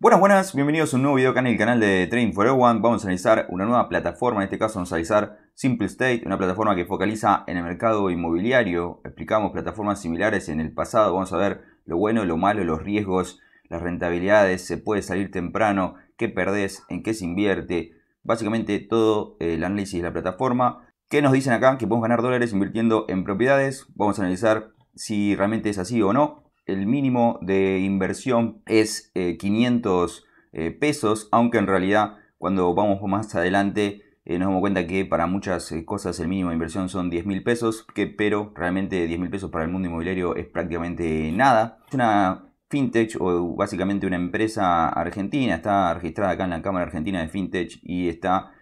Buenas, buenas, bienvenidos a un nuevo video acá en el canal de Trading for Everyone. Vamos a analizar una nueva plataforma, en este caso vamos a analizar Simple State, una plataforma que focaliza en el mercado inmobiliario. Explicamos plataformas similares en el pasado, vamos a ver lo bueno, lo malo, los riesgos, las rentabilidades, se puede salir temprano, qué perdés, en qué se invierte, básicamente todo eh, el análisis de la plataforma. ¿Qué nos dicen acá? Que podemos ganar dólares invirtiendo en propiedades. Vamos a analizar si realmente es así o no el mínimo de inversión es 500 eh, eh, pesos, aunque en realidad cuando vamos más adelante eh, nos damos cuenta que para muchas cosas el mínimo de inversión son 10 mil pesos, que, pero realmente 10 mil pesos para el mundo inmobiliario es prácticamente nada. Es una fintech o básicamente una empresa argentina, está registrada acá en la Cámara Argentina de Fintech y está...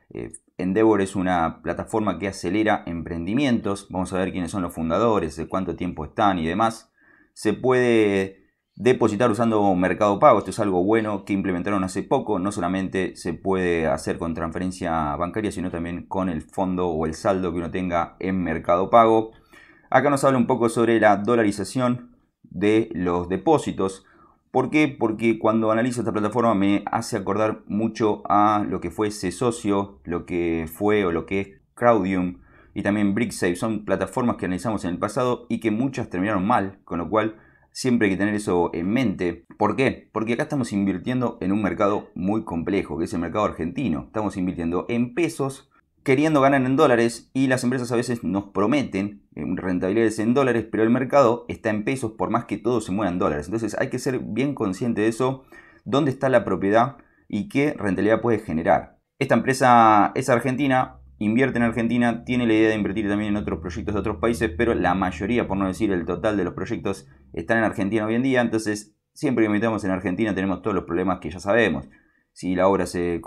Endeavor es una plataforma que acelera emprendimientos. Vamos a ver quiénes son los fundadores, cuánto tiempo están y demás se puede depositar usando Mercado Pago. Esto es algo bueno que implementaron hace poco. No solamente se puede hacer con transferencia bancaria, sino también con el fondo o el saldo que uno tenga en Mercado Pago. Acá nos habla un poco sobre la dolarización de los depósitos. ¿Por qué? Porque cuando analizo esta plataforma me hace acordar mucho a lo que fue ese socio, lo que fue o lo que es Crowdium, y también BrickSafe. Son plataformas que analizamos en el pasado y que muchas terminaron mal, con lo cual siempre hay que tener eso en mente. ¿Por qué? Porque acá estamos invirtiendo en un mercado muy complejo, que es el mercado argentino. Estamos invirtiendo en pesos, queriendo ganar en dólares y las empresas a veces nos prometen eh, rentabilidades en dólares, pero el mercado está en pesos por más que todo se mueva en dólares. Entonces hay que ser bien consciente de eso, dónde está la propiedad y qué rentabilidad puede generar. Esta empresa es argentina, invierte en Argentina, tiene la idea de invertir también en otros proyectos de otros países, pero la mayoría, por no decir el total de los proyectos, están en Argentina hoy en día, entonces siempre que invitamos en Argentina tenemos todos los problemas que ya sabemos. Si la obra se,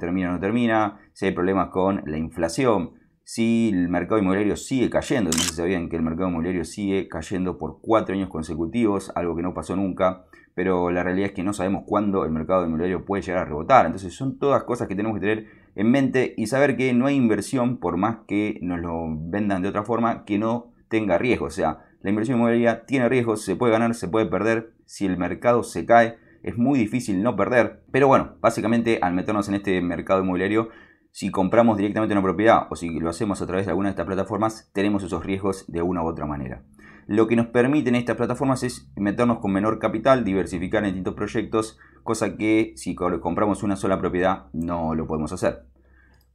termina o no termina, si hay problemas con la inflación, si el mercado inmobiliario sigue cayendo, no sé sabían que el mercado inmobiliario sigue cayendo por cuatro años consecutivos, algo que no pasó nunca, pero la realidad es que no sabemos cuándo el mercado inmobiliario puede llegar a rebotar. Entonces son todas cosas que tenemos que tener en mente y saber que no hay inversión, por más que nos lo vendan de otra forma, que no tenga riesgo. O sea, la inversión inmobiliaria tiene riesgos, se puede ganar, se puede perder. Si el mercado se cae, es muy difícil no perder. Pero bueno, básicamente al meternos en este mercado inmobiliario, si compramos directamente una propiedad o si lo hacemos a través de alguna de estas plataformas, tenemos esos riesgos de una u otra manera. Lo que nos permiten estas plataformas es meternos con menor capital, diversificar en distintos proyectos, cosa que si compramos una sola propiedad no lo podemos hacer.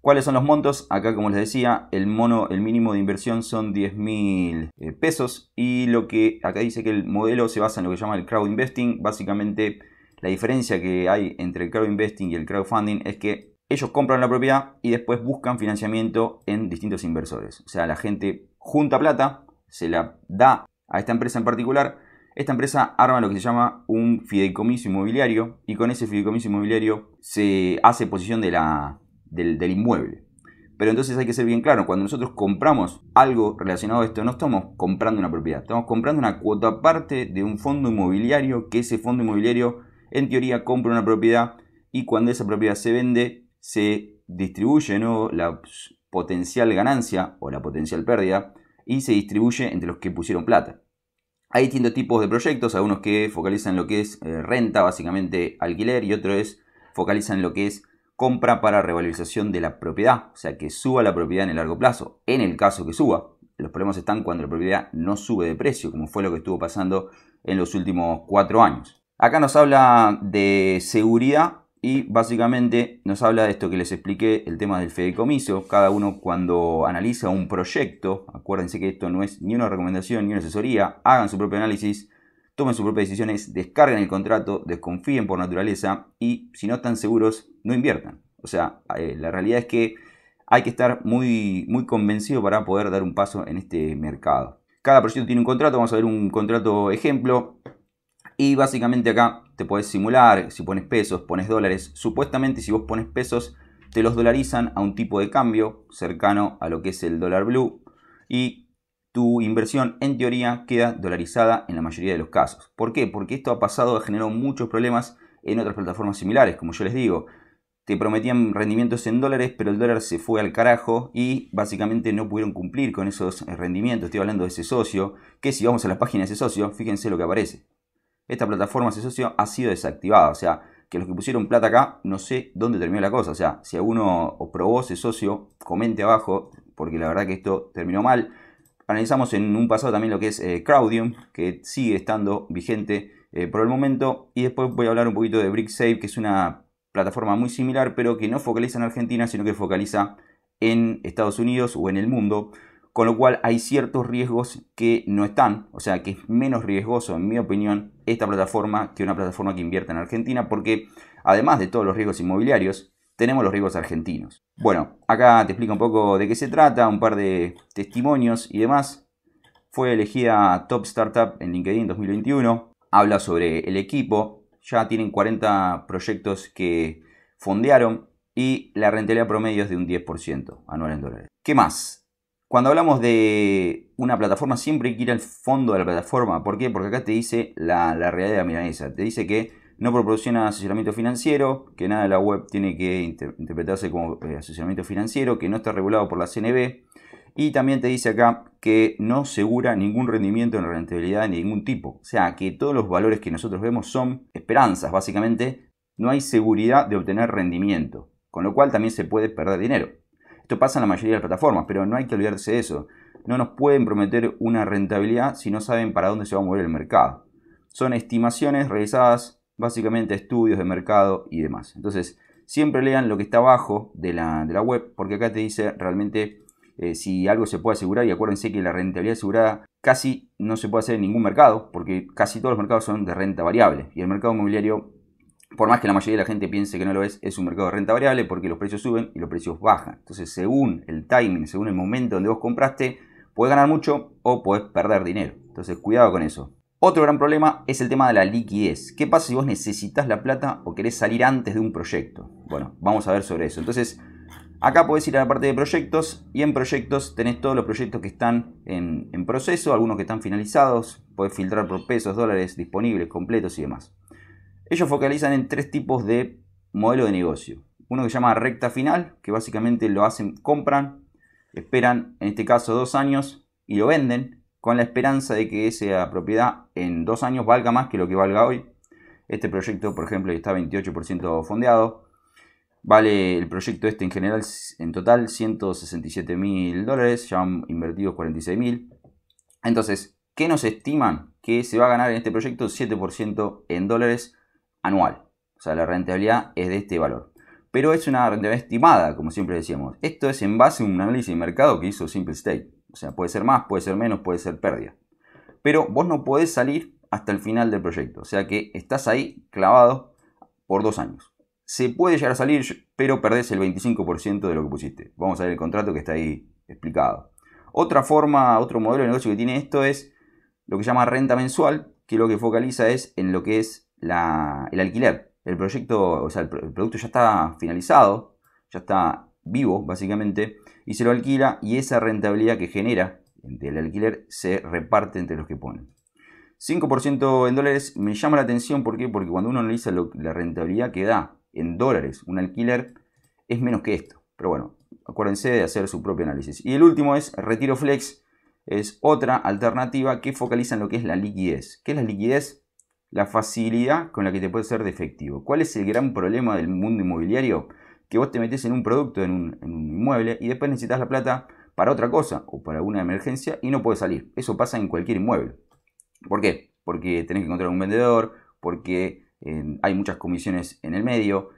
¿Cuáles son los montos? Acá, como les decía, el, mono, el mínimo de inversión son 10 mil eh, pesos y lo que acá dice que el modelo se basa en lo que se llama el crowd investing. Básicamente, la diferencia que hay entre el crowd investing y el crowdfunding es que ellos compran la propiedad y después buscan financiamiento en distintos inversores. O sea, la gente junta plata, se la da a esta empresa en particular, esta empresa arma lo que se llama un fideicomiso inmobiliario y con ese fideicomiso inmobiliario se hace posición de la, del, del inmueble. Pero entonces hay que ser bien claro, cuando nosotros compramos algo relacionado a esto, no estamos comprando una propiedad, estamos comprando una cuota parte de un fondo inmobiliario que ese fondo inmobiliario en teoría compra una propiedad y cuando esa propiedad se vende se distribuye ¿no? la potencial ganancia o la potencial pérdida y se distribuye entre los que pusieron plata. Hay distintos tipos de proyectos, algunos que focalizan lo que es eh, renta, básicamente alquiler, y otros es, focalizan lo que es compra para revalorización de la propiedad, o sea, que suba la propiedad en el largo plazo, en el caso que suba. Los problemas están cuando la propiedad no sube de precio, como fue lo que estuvo pasando en los últimos cuatro años. Acá nos habla de seguridad y básicamente nos habla de esto que les expliqué, el tema del fideicomiso. Cada uno cuando analiza un proyecto, acuérdense que esto no es ni una recomendación ni una asesoría, hagan su propio análisis, tomen sus propias decisiones, descarguen el contrato, desconfíen por naturaleza y si no están seguros, no inviertan. O sea, eh, la realidad es que hay que estar muy, muy convencido para poder dar un paso en este mercado. Cada proyecto tiene un contrato, vamos a ver un contrato ejemplo. Y básicamente acá te puedes simular, si pones pesos, pones dólares. Supuestamente si vos pones pesos, te los dolarizan a un tipo de cambio cercano a lo que es el dólar blue. Y tu inversión, en teoría, queda dolarizada en la mayoría de los casos. ¿Por qué? Porque esto ha pasado, ha generado muchos problemas en otras plataformas similares, como yo les digo. Te prometían rendimientos en dólares, pero el dólar se fue al carajo y básicamente no pudieron cumplir con esos rendimientos. Estoy hablando de ese socio, que si vamos a las páginas de ese socio, fíjense lo que aparece esta plataforma se socio ha sido desactivada. O sea, que los que pusieron plata acá, no sé dónde terminó la cosa. O sea, si alguno probó ese socio, comente abajo, porque la verdad que esto terminó mal. Analizamos en un pasado también lo que es eh, Crowdium, que sigue estando vigente eh, por el momento. Y después voy a hablar un poquito de BrickSave, que es una plataforma muy similar, pero que no focaliza en Argentina, sino que focaliza en Estados Unidos o en el mundo con lo cual hay ciertos riesgos que no están, o sea que es menos riesgoso, en mi opinión, esta plataforma que una plataforma que invierta en Argentina, porque además de todos los riesgos inmobiliarios, tenemos los riesgos argentinos. Bueno, acá te explico un poco de qué se trata, un par de testimonios y demás. Fue elegida Top Startup en LinkedIn 2021, habla sobre el equipo, ya tienen 40 proyectos que fondearon y la rentabilidad promedio es de un 10% anual en dólares. ¿Qué más? Cuando hablamos de una plataforma, siempre hay que ir al fondo de la plataforma. ¿Por qué? Porque acá te dice la, realidad de la Te dice que no proporciona asesoramiento financiero, que nada de la web tiene que interpretarse como eh, asesoramiento financiero, que no está regulado por la CNB. Y también te dice acá que no asegura ningún rendimiento en rentabilidad de ningún tipo. O sea, que todos los valores que nosotros vemos son esperanzas, básicamente. No hay seguridad de obtener rendimiento, con lo cual también se puede perder dinero. Esto pasa en la mayoría de las plataformas, pero no hay que olvidarse de eso. No nos pueden prometer una rentabilidad si no saben para dónde se va a mover el mercado. Son estimaciones realizadas básicamente estudios de mercado y demás. Entonces, siempre lean lo que está abajo de la, web, porque acá te dice realmente eh, si algo se puede asegurar, y acuérdense que la rentabilidad asegurada casi no se puede hacer en ningún mercado, porque casi todos los mercados son de renta variable, y el mercado inmobiliario por más que la mayoría de la gente piense que no lo es, es un mercado de renta variable porque los precios suben y los precios bajan. Entonces, según el timing, según el momento donde vos compraste, puedes ganar mucho o puedes perder dinero. Entonces, cuidado con eso. Otro gran problema es el tema de la liquidez. ¿Qué pasa si vos necesitas la plata o querés salir antes de un proyecto? Bueno, vamos a ver sobre eso. Entonces, acá podés ir a la parte de proyectos y en proyectos tenés todos los proyectos que están en, en proceso, algunos que están finalizados, podés filtrar por pesos, dólares disponibles, completos y demás. Ellos focalizan en tres tipos de modelo de negocio. Uno que se llama recta final, que básicamente lo hacen, compran, esperan en este caso dos años y lo venden con la esperanza de que esa propiedad en dos años valga más que lo que valga hoy. Este proyecto, por ejemplo, está 28% fondeado. Vale el proyecto este en general, en total 167 mil dólares, ya han invertido 46 mil. Entonces, ¿qué nos estiman que se va a ganar en este proyecto? 7% en dólares anual. O sea, la rentabilidad es de este valor. Pero es una rentabilidad estimada, como siempre decíamos. Esto es en base a un análisis de mercado que hizo Simple State. O sea, puede ser más, puede ser menos, puede ser pérdida. Pero vos no podés salir hasta el final del proyecto. O sea que estás ahí clavado por dos años. Se puede llegar a salir, pero perdés el 25% de lo que pusiste. Vamos a ver el contrato que está ahí explicado. Otra forma, otro modelo de negocio que tiene esto es lo que llama renta mensual, que lo que focaliza es en lo que es el alquiler. El proyecto, o sea, el, producto ya está finalizado, ya está vivo básicamente, y se lo alquila y esa rentabilidad que genera del alquiler se reparte entre los que ponen. 5% en dólares me llama la atención ¿por porque cuando uno analiza la rentabilidad que da en dólares un alquiler es menos que esto. Pero bueno, acuérdense de hacer su propio análisis. Y el último es Retiro Flex, es otra alternativa que focaliza en lo que es la liquidez. ¿Qué es la liquidez? la facilidad con la que te puede ser defectivo. ¿Cuál es el gran problema del mundo inmobiliario? Que vos te metes en un producto, en un, inmueble, y después necesitas la plata para otra cosa o para alguna emergencia y no puedes salir. Eso pasa en cualquier inmueble. ¿Por qué? Porque tenés que encontrar un vendedor, porque eh, hay muchas comisiones en el medio.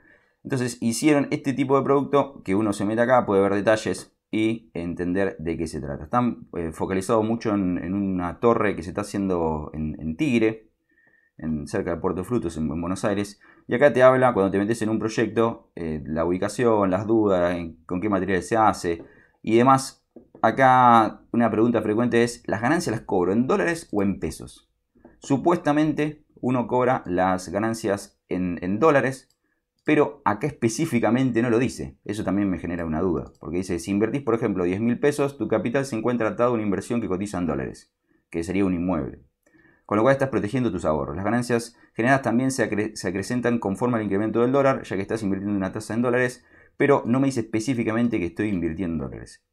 Entonces hicieron este tipo de producto que uno se mete acá, puede ver detalles y entender de qué se trata. Están eh, focalizados mucho en, una torre que se está haciendo en Tigre, en, cerca de Puerto Frutos, en, Buenos Aires. Y acá te habla, cuando te metes en un proyecto, eh, la ubicación, las dudas, con qué material se hace y demás. Acá una pregunta frecuente es, ¿las ganancias las cobro en dólares o en pesos? Supuestamente uno cobra las ganancias en, dólares, pero acá específicamente no lo dice. Eso también me genera una duda, porque dice, si invertís, por ejemplo, 10 mil pesos, tu capital se encuentra atado a una inversión que cotiza en dólares, que sería un inmueble con lo cual estás protegiendo tus ahorros. Las ganancias generadas también se, acrecentan conforme al incremento del dólar, ya que estás invirtiendo una tasa en dólares, pero no me dice específicamente que estoy invirtiendo en dólares.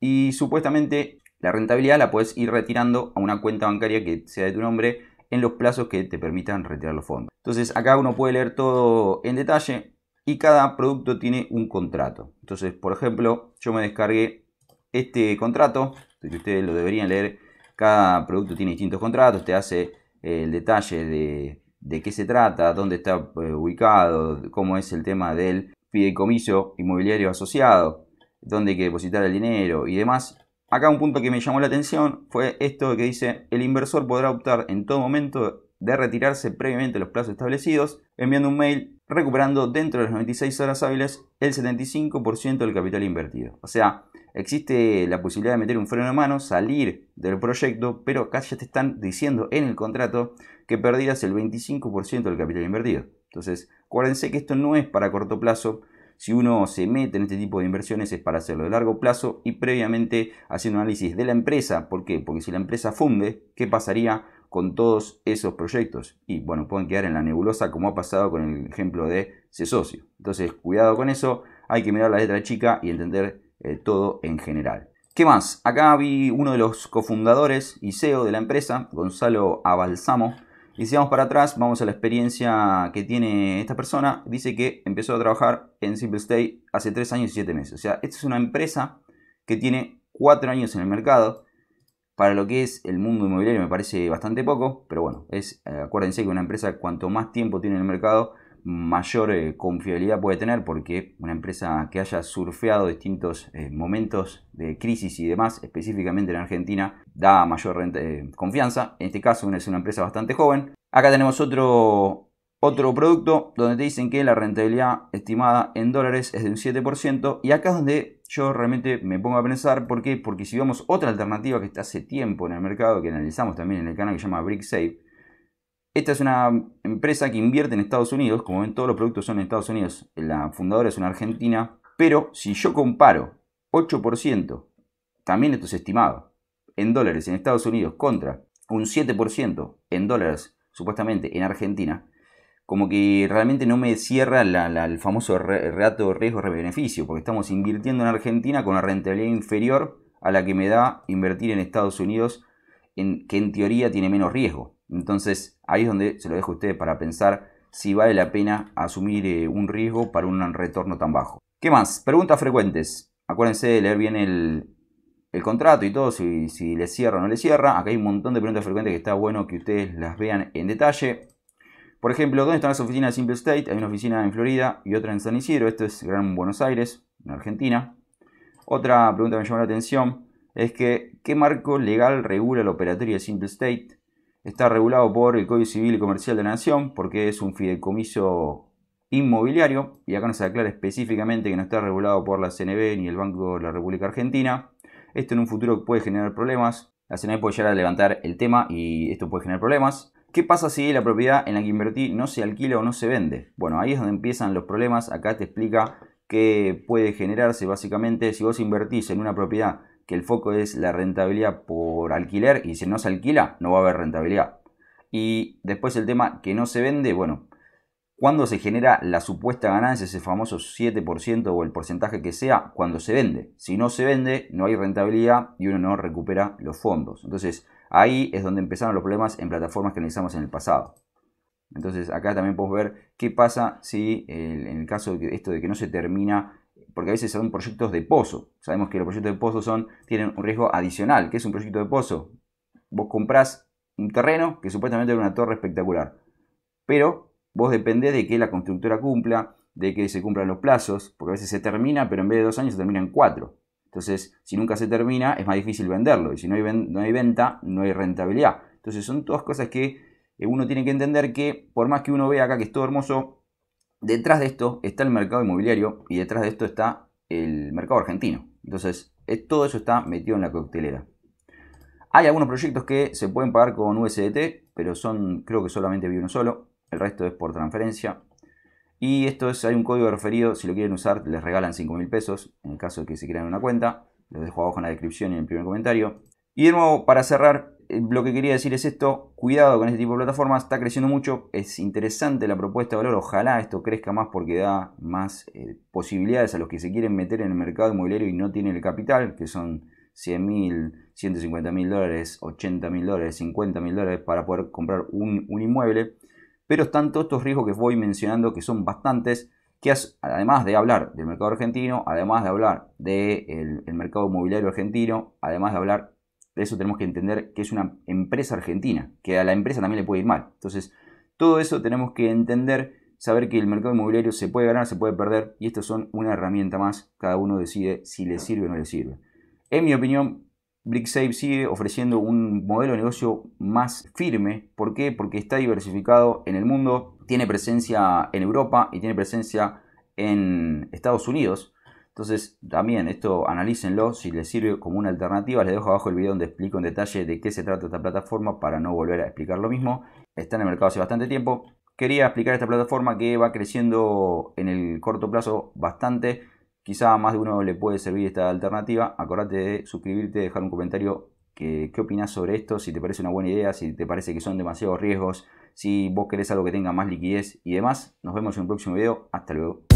Y supuestamente la rentabilidad la puedes ir retirando a una cuenta bancaria que sea de tu nombre en los plazos que te permitan retirar los fondos. Entonces acá uno puede leer todo en detalle y cada producto tiene un contrato. Entonces, por ejemplo, yo me descargué este contrato, que ustedes lo deberían leer cada producto tiene distintos contratos, te hace eh, el detalle de, de qué se trata, dónde está eh, ubicado, cómo es el tema del fideicomiso inmobiliario asociado, dónde hay que depositar el dinero y demás. Acá un punto que me llamó la atención fue esto que dice, el inversor podrá optar en todo momento de retirarse previamente los plazos establecidos, enviando un mail recuperando dentro de las 96 horas hábiles el 75% del capital invertido. O sea, existe la posibilidad de meter un freno a mano, salir del proyecto, pero acá ya te están diciendo en el contrato que perdías el 25% del capital invertido. Entonces, acuérdense que esto no es para corto plazo. Si uno se mete en este tipo de inversiones es para hacerlo de largo plazo y previamente haciendo análisis de la empresa. ¿Por qué? Porque si la empresa funde, ¿qué pasaría con todos esos proyectos? Y bueno, pueden quedar en la nebulosa como ha pasado con el ejemplo de C-Socio. Entonces, cuidado con eso, hay que mirar la letra chica y entender eh, todo en general. ¿Qué más? Acá vi uno de los cofundadores y CEO de la empresa, Gonzalo Abalsamo. Y si vamos para atrás, vamos a la experiencia que tiene esta persona. Dice que empezó a trabajar en Simple hace 3 años y 7 meses. O sea, esta es una empresa que tiene 4 años en el mercado. Para lo que es el mundo inmobiliario me parece bastante poco, pero bueno, es, eh, acuérdense que una empresa cuanto más tiempo tiene en el mercado, mayor eh, confiabilidad puede tener porque una empresa que haya surfeado distintos eh, momentos de crisis y demás, específicamente en Argentina, da mayor eh, confianza. En este caso es una empresa bastante joven. Acá tenemos otro, otro producto donde te dicen que la rentabilidad estimada en dólares es de un 7% y acá es donde yo realmente me pongo a pensar, ¿por qué? Porque si vemos otra alternativa que está hace tiempo en el mercado, que analizamos también en el canal que se llama BrickSafe, esta es una empresa que invierte en Estados Unidos, como ven todos los productos son en Estados Unidos, la fundadora es una argentina, pero si yo comparo 8%, también esto es estimado, en dólares en Estados Unidos contra un 7% en dólares supuestamente en Argentina, como que realmente no me cierra el famoso de riesgo-beneficio, porque estamos invirtiendo en Argentina con una rentabilidad inferior a la que me da invertir en Estados Unidos, en, que en teoría tiene menos riesgo. Entonces, Ahí es donde se lo dejo a ustedes para pensar si vale la pena asumir eh, un riesgo para un retorno tan bajo. ¿Qué más? Preguntas frecuentes. Acuérdense de leer bien el, contrato y todo, si, le cierra o no le cierra. Acá hay un montón de preguntas frecuentes que está bueno que ustedes las vean en detalle. Por ejemplo, ¿dónde están las oficinas de Simple State? Hay una oficina en Florida y otra en San Isidro. Esto es Gran Buenos Aires, en Argentina. Otra pregunta que me llamó la atención es que ¿qué marco legal regula la operatoria de Simple State? Está regulado por el Código Civil y Comercial de la Nación porque es un fideicomiso inmobiliario y acá nos aclara específicamente que no está regulado por la CNB ni el Banco de la República Argentina. Esto en un futuro puede generar problemas. La CNB puede llegar a levantar el tema y esto puede generar problemas. ¿Qué pasa si la propiedad en la que invertí no se alquila o no se vende? Bueno, ahí es donde empiezan los problemas. Acá te explica qué puede generarse básicamente si vos invertís en una propiedad que el foco es la rentabilidad por alquiler y si no se alquila no va a haber rentabilidad. Y después el tema que no se vende, bueno, cuando se genera la supuesta ganancia, ese famoso 7% o el porcentaje que sea, cuando se vende. Si no se vende, no hay rentabilidad y uno no recupera los fondos. Entonces ahí es donde empezaron los problemas en plataformas que analizamos en el pasado. Entonces acá también podemos ver qué pasa si eh, en el caso de esto de que no se termina porque a veces son proyectos de pozo. Sabemos que los proyectos de pozo son, tienen un riesgo adicional. ¿Qué es un proyecto de pozo? Vos comprás un terreno que supuestamente es una torre espectacular, pero vos dependés de que la constructora cumpla, de que se cumplan los plazos, porque a veces se termina, pero en vez de dos años se termina en cuatro. Entonces, si nunca se termina, es más difícil venderlo, y si no hay, no hay venta, no hay rentabilidad. Entonces, son todas cosas que eh, uno tiene que entender que, por más que uno vea acá que es todo hermoso, detrás de esto está el mercado inmobiliario y detrás de esto está el mercado argentino. Entonces, todo eso está metido en la coctelera. Hay algunos proyectos que se pueden pagar con USDT, pero son, creo que solamente vi uno solo. El resto es por transferencia. Y esto es, hay un código referido, si lo quieren usar les regalan 5 mil pesos, en el caso de que se crean una cuenta. Los dejo abajo en la descripción y en el primer comentario. Y de nuevo, para cerrar, lo que quería decir es esto, cuidado con este tipo de plataformas, está creciendo mucho, es interesante la propuesta de valor, ojalá esto crezca más porque da más eh, posibilidades a los que se quieren meter en el mercado inmobiliario y no tienen el capital, que son 100 mil, 150 mil dólares, 80 mil dólares, 50 mil dólares para poder comprar un, inmueble, pero están todos estos riesgos que voy mencionando que son bastantes, que además de hablar del mercado argentino, además de hablar del mercado inmobiliario argentino, además de hablar de eso tenemos que entender que es una empresa argentina, que a la empresa también le puede ir mal. Entonces, todo eso tenemos que entender, saber que el mercado inmobiliario se puede ganar, se puede perder, y estas son una herramienta más, cada uno decide si le sirve o no le sirve. En mi opinión, BrickSafe sigue ofreciendo un modelo de negocio más firme. ¿Por qué? Porque está diversificado en el mundo, tiene presencia en Europa y tiene presencia en Estados Unidos. Entonces, también esto analícenlo, si les sirve como una alternativa, les dejo abajo el video donde explico en detalle de qué se trata esta plataforma para no volver a explicar lo mismo. Está en el mercado hace bastante tiempo. Quería explicar esta plataforma que va creciendo en el corto plazo bastante. Quizá a más de uno le puede servir esta alternativa. Acordate de suscribirte, dejar un comentario que, qué opinas sobre esto, si te parece una buena idea, si te parece que son demasiados riesgos, si vos querés algo que tenga más liquidez y demás. Nos vemos en un próximo video. Hasta luego.